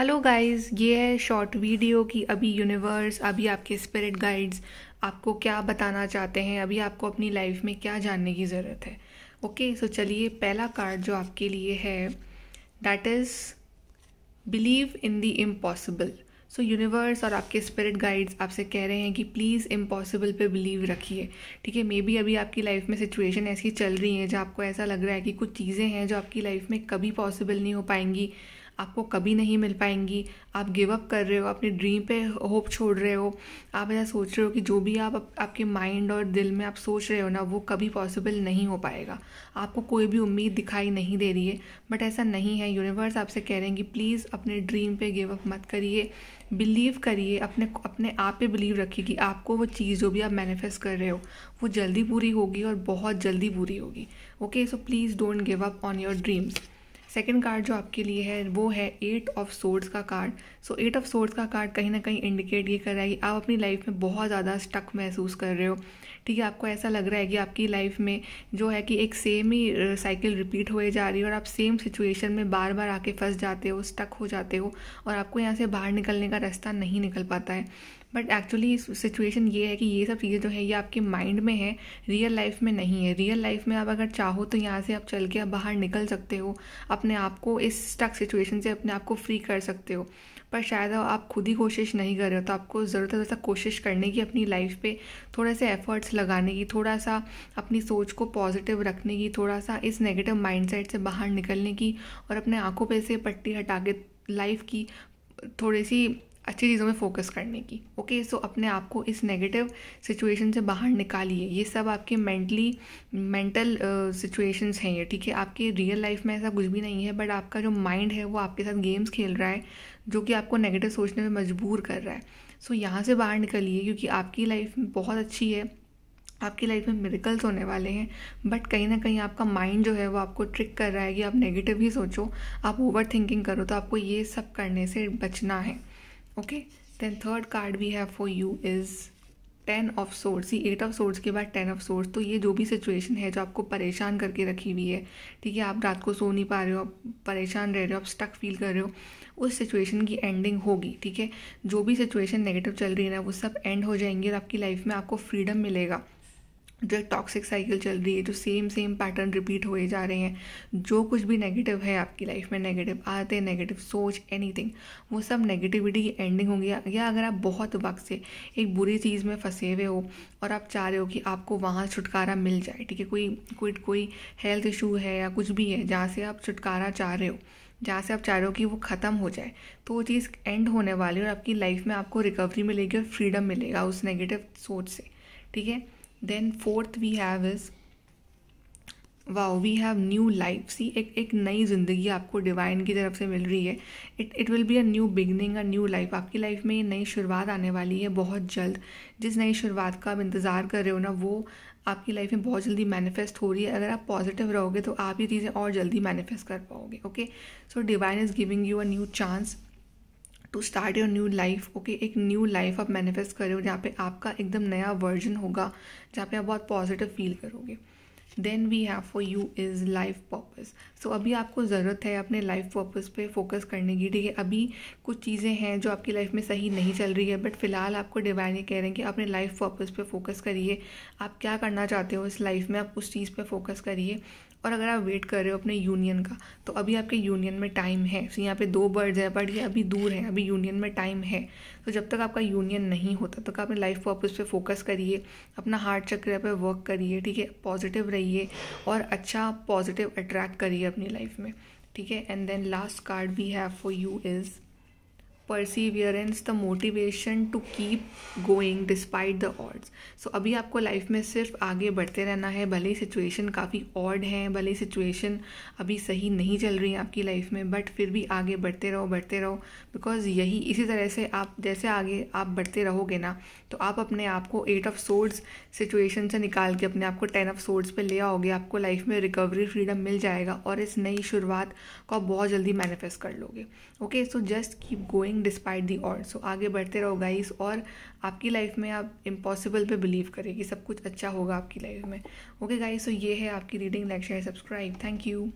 hello guys ये है short video कि अभी यूनिवर्स अभी आपके स्पिरिट गाइड्स आपको क्या बताना चाहते हैं अभी आपको अपनी लाइफ में क्या जानने की ज़रूरत है ओके सो चलिए पहला कार्ड जो आपके लिए है that is believe in the impossible so universe और आपके स्पिरिट गाइड्स आपसे कह रहे हैं कि प्लीज़ इम्पॉसिबल पे बिलीव रखिए ठीक है मे बी अभी आपकी लाइफ में सिचुएशन ऐसी चल रही है जहाँ आपको ऐसा लग रहा है कि कुछ चीज़ें हैं जो आपकी लाइफ में कभी पॉसिबल नहीं हो पाएंगी आपको कभी नहीं मिल पाएंगी आप गिव अप कर रहे हो अपने ड्रीम पे होप छोड़ रहे हो आप ऐसा सोच रहे हो कि जो भी आप, आपके माइंड और दिल में आप सोच रहे हो ना वो कभी पॉसिबल नहीं हो पाएगा आपको कोई भी उम्मीद दिखाई नहीं दे रही है बट ऐसा नहीं है यूनिवर्स आपसे कह रहे हैं कि प्लीज़ अपने ड्रीम पे गिव अप मत करिए बिलीव करिए अपने अपने आप पे बिलीव रखिए कि आपको वो चीज़ जो भी आप मैनिफेस्ट कर रहे हो वो जल्दी पूरी होगी और बहुत जल्दी पूरी होगी okay so please don't give up on your dreams second card जो आपके लिए है वो है एट ऑफ सोर्ड्स का card so eight of swords का कार्ड कहीं ना कहीं इंडिकेट ये कर रहा है कि आप अपनी लाइफ में बहुत ज़्यादा स्टक महसूस कर रहे हो ठीक है आपको ऐसा लग रहा है कि आपकी लाइफ में जो है कि एक सेम ही साइकिल रिपीट होए जा रही है और आप सेम सिचुएशन में बार बार आके फंस जाते हो स्टक हो जाते हो और आपको यहाँ से बाहर निकलने का रास्ता नहीं निकल पाता है बट एक्चुअली सिचुएशन ये है कि ये सब चीज़ें जो है ये आपके माइंड में है रियल लाइफ में नहीं है रियल लाइफ में आप अगर चाहो तो यहाँ से आप चल के आप बाहर निकल सकते हो अपने आप को इस स्टक सिचुएशन से अपने आप को फ्री कर सकते हो पर शायद आप खुद ही कोशिश नहीं कर रहे हो तो आपको ज़रूरत है थोड़ा कोशिश करने की अपनी लाइफ पे थोड़े से एफर्ट्स लगाने की थोड़ा सा अपनी सोच को पॉजिटिव रखने की थोड़ा सा इस नेगेटिव माइंडसेट से बाहर निकलने की और अपने आंखों पे से पट्टी हटा के लाइफ की थोड़ी सी अच्छी चीज़ों में फोकस करने की ओके सो अपने आप को इस नेगेटिव सिचुएशन से बाहर निकालिए ये सब आपके मेंटली मेंटल सिचुएशंस हैं ये ठीक है आपके रियल लाइफ में ऐसा कुछ भी नहीं है बट आपका जो माइंड है वो आपके साथ गेम्स खेल रहा है जो कि आपको नेगेटिव सोचने में मजबूर कर रहा है सो so, यहाँ से बाहर निकलिए क्योंकि आपकी लाइफ बहुत अच्छी है आपकी लाइफ में मेरिकल्स होने वाले हैं बट कहीं ना कहीं आपका माइंड जो है वो आपको ट्रिक कर रहा है कि आप नेगेटिव ही सोचो आप ओवर थिंकिंग करो तो आपको ये सब करने से बचना है okay then third card we have for you is ten of swords ये एट ऑफ सोर्स के बाद टेन ऑफ सोर्स तो ये जो भी सिचुएशन है जो आपको परेशान करके रखी हुई है ठीक है आप रात को सो नहीं पा रहे हो आप परेशान रह रहे हो आप स्टक फील कर रहे हो उस सिचुएशन की एंडिंग होगी ठीक है जो भी सिचुएशन नेगेटिव चल रही है ना वो सब एंड हो जाएंगे और आपकी लाइफ में आपको फ्रीडम मिलेगा जो एक टॉक्सिक साइकिल चल रही है जो सेम सेम पैटर्न रिपीट होए जा रहे हैं जो कुछ भी नेगेटिव है आपकी लाइफ में नेगेटिव आते नेगेटिव सोच एनीथिंग वो सब नेगेटिविटी की एंडिंग होगी या अगर आप बहुत वक्त से एक बुरी चीज़ में फंसे हुए हो और आप चाह रहे हो कि आपको वहाँ छुटकारा मिल जाए ठीक है कोई कोई कोई हेल्थ इशू है या कुछ भी है जहाँ से आप छुटकारा चाह रहे हो जहाँ से आप चाह रहे हो कि वो ख़त्म हो जाए तो वो चीज़ एंड होने वाली है और आपकी लाइफ में आपको रिकवरी मिलेगी और फ्रीडम मिलेगा उस नेगेटिव सोच से ठीक है then fourth we have is wow we have new life see एक एक नई ज़िंदगी आपको डिवाइन की तरफ से मिल रही है it it will be a new beginning a new life आपकी लाइफ में ये नई शुरुआत आने वाली है बहुत जल्द जिस नई शुरुआत का आप इंतज़ार कर रहे हो ना वो आपकी लाइफ में बहुत जल्दी मैनिफेस्ट हो रही है अगर आप पॉजिटिव रहोगे तो आप ये चीज़ें और जल्दी मैनिफेस्ट कर पाओगे okay so divine is giving you a new chance to start your new life okay एक न्यू लाइफ आप मैनिफेस्ट करो जहाँ पे आपका एकदम नया वर्जन होगा जहाँ पे आप बहुत पॉजिटिव फील करोगे then we have for you is life purpose so अभी आपको ज़रूरत है अपने लाइफ पर्पज़ पे फोकस करने की ठीक है अभी कुछ चीज़ें हैं जो आपकी लाइफ में सही नहीं चल रही है बट फिलहाल आपको डिवाइन ये कह रहे हैं कि अपने लाइफ पर्पज़ पे फोकस करिए आप क्या करना चाहते हो इस लाइफ में आप उस चीज़ पे फोकस करिए और अगर आप वेट कर रहे हो अपने यूनियन का तो अभी आपके यूनियन में टाइम है तो यहाँ पे दो बर्ड्स हैं बट ये अभी दूर हैं अभी यूनियन में टाइम है तो जब तक आपका यूनियन नहीं होता तक तो आप लाइफ पर्पज़ पे फोकस करिए अपना हार्ट चक्र पे वर्क करिए ठीक है पॉजिटिव रहिए और अच्छा पॉजिटिव अट्रैक्ट करिए अपनी लाइफ में ठीक है and then last card we have for you is perseverance the motivation to keep going despite the odds so अभी आपको लाइफ में सिर्फ आगे बढ़ते रहना है भले ही सिचुएशन काफ़ी ऑड है भले ही सिचुएशन अभी सही नहीं चल रही है आपकी लाइफ में बट फिर भी आगे बढ़ते रहो बढ़ते रहो बिकॉज यही इसी तरह से आप जैसे आगे आप बढ़ते रहोगे ना तो आप अपने आप को एट ऑफ सोर्ड्स सिचुएशन से निकाल के अपने आप को टेन ऑफ सोर्ड्स पर ले आओगे आपको लाइफ में रिकवरी फ्रीडम मिल जाएगा और इस नई शुरुआत को आप बहुत जल्दी मैनिफेस्ट कर लोगे okay so just keep going think despite the और सो आगे बढ़ते रहो गाइस और आपकी लाइफ में आप इम्पॉसिबल पे बिलीव करें कि सब कुछ अच्छा होगा आपकी लाइफ में ओके गाइस सो ये है आपकी reading like share subscribe thank you